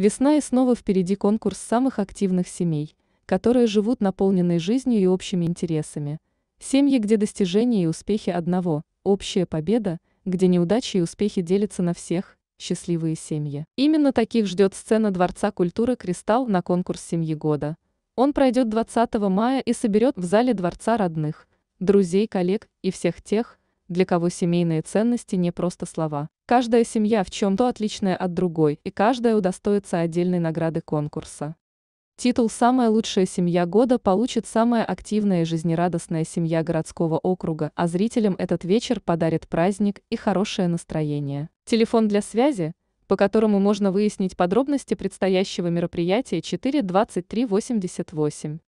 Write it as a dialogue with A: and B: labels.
A: Весна и снова впереди конкурс самых активных семей, которые живут наполненной жизнью и общими интересами. Семьи, где достижения и успехи одного, общая победа, где неудачи и успехи делятся на всех, счастливые семьи. Именно таких ждет сцена Дворца культуры «Кристалл» на конкурс «Семьи года». Он пройдет 20 мая и соберет в зале Дворца родных, друзей, коллег и всех тех, для кого семейные ценности не просто слова. Каждая семья в чем-то отличная от другой, и каждая удостоится отдельной награды конкурса. Титул «Самая лучшая семья года» получит самая активная и жизнерадостная семья городского округа, а зрителям этот вечер подарит праздник и хорошее настроение. Телефон для связи, по которому можно выяснить подробности предстоящего мероприятия 42388.